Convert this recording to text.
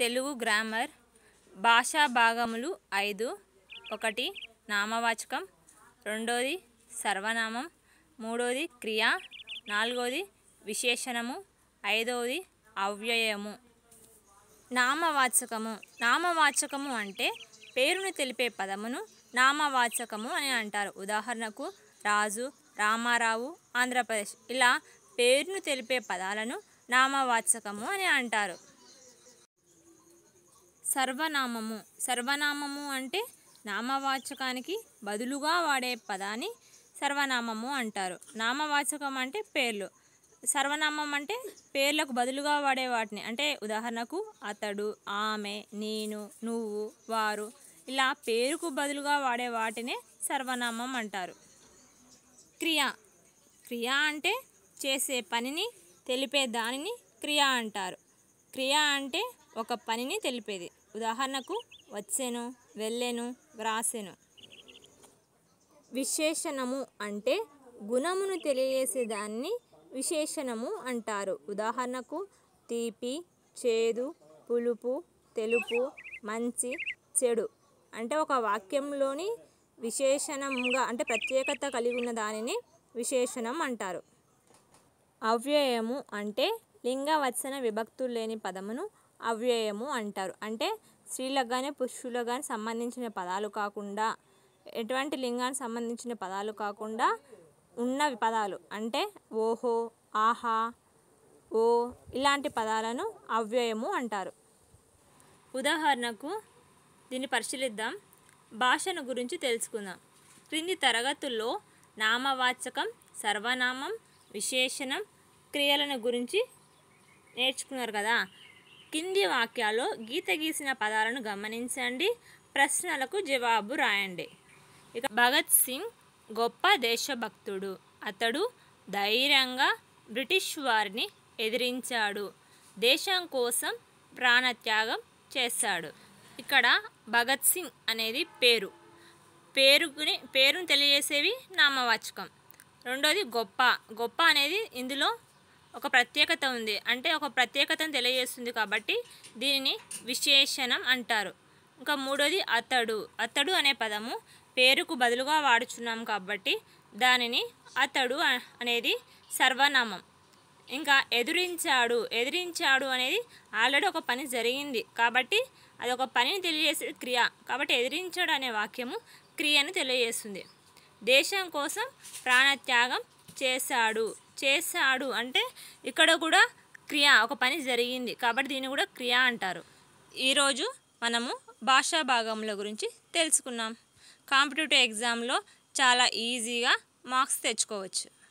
Telugu grammar భాషా భాగములు ఐదు ఒకటి నామవాచకం రెండోది సర్వనామం మూడోది క్రియా నాలుగోది విశేషణము ఐదవది అవ్యయము నామవాచకము నామవాచకము అంటే పేరును తెలిపే పదమును నామవాచకము అని అంటారు ఉదాహరణకు రాజు రామారావు ఆంధ్రప్రదేశ్ ఇలా పేరును తెలిపే పదాలను నామవాచకము అని అంటారు సర్వనామము సర్వనామము అంటే నామవాచకానికి బదులుగా వాడే పదాన్ని సర్వనామము అంటారు నామవాచకం అంటే పేర్లు సర్వనామం అంటే పేర్లకు బదులుగా వాడే వాటిని అంటే ఉదాహరణకు అతడు ఆమె నేను నువ్వు వారు ఇలా పేరుకు బదులుగా వాడే వాటినే సర్వనామం అంటారు క్రియ క్రియ అంటే చేసే పనిని తెలిపే దానిని క్రియ అంటారు క్రియ అంటే ఒక పనిని తెలిపేది ఉదాహరణకు వచ్చెను వెళ్ళెను వ్రాసెను విశేషణము అంటే గుణమును తెలియజేసేదాన్ని విశేషణము అంటారు ఉదాహరణకు తీపి చేదు పులుపు తెలుపు మంచి చెడు అంటే ఒక వాక్యంలోని విశేషణంగా అంటే ప్రత్యేకత కలిగి ఉన్న దానిని విశేషణం అంటారు అవ్యయము అంటే లింగవచన విభక్తులు లేని పదమును అవ్యయము అంటారు అంటే స్త్రీలకు కానీ పురుషులకు కానీ సంబంధించిన పదాలు కాకుండా ఎటువంటి లింగానికి సంబంధించిన పదాలు కాకుండా ఉన్న పదాలు అంటే ఓహో ఆహా ఓ ఇలాంటి పదాలను అవ్యయము అంటారు ఉదాహరణకు దీన్ని పరిశీలిద్దాం భాషను గురించి తెలుసుకుందాం క్రింది తరగతుల్లో నామవాచకం సర్వనామం విశేషణం క్రియలను గురించి నేర్చుకున్నారు కదా కింది వాక్యాల్లో గీత గీసిన పదాలను గమనించండి ప్రశ్నలకు జవాబు రాయండి ఇక భగత్ సింగ్ గొప్ప దేశభక్తుడు అతడు ధైర్యంగా బ్రిటిష్ వారిని ఎదిరించాడు దేశం కోసం ప్రాణత్యాగం చేశాడు ఇక్కడ భగత్ సింగ్ అనేది పేరు పేరుని పేరును తెలియజేసేవి నామవాచకం రెండోది గొప్ప గొప్ప అనేది ఇందులో ఒక ప్రత్యేకత ఉంది అంటే ఒక ప్రత్యేకతను తెలియజేస్తుంది కాబట్టి దీనిని విశేషణం అంటారు ఇంకా మూడోది అతడు అతడు అనే పదము పేరుకు బదులుగా వాడుచున్నాం కాబట్టి దానిని అతడు అనేది సర్వనామం ఇంకా ఎదిరించాడు ఎదిరించాడు అనేది ఆల్రెడీ ఒక పని జరిగింది కాబట్టి అదొక పనిని తెలియజేసే క్రియ కాబట్టి ఎదిరించాడు అనే వాక్యము క్రియను తెలియజేస్తుంది దేశం కోసం ప్రాణత్యాగం చేశాడు చేశాడు అంటే ఇక్కడ కూడా క్రియ ఒక పని జరిగింది కాబట్టి దీన్ని కూడా క్రియ అంటారు ఈరోజు మనము భాషా భాగముల గురించి తెలుసుకున్నాం కాంపిటేటివ్ ఎగ్జామ్లో చాలా ఈజీగా మార్క్స్ తెచ్చుకోవచ్చు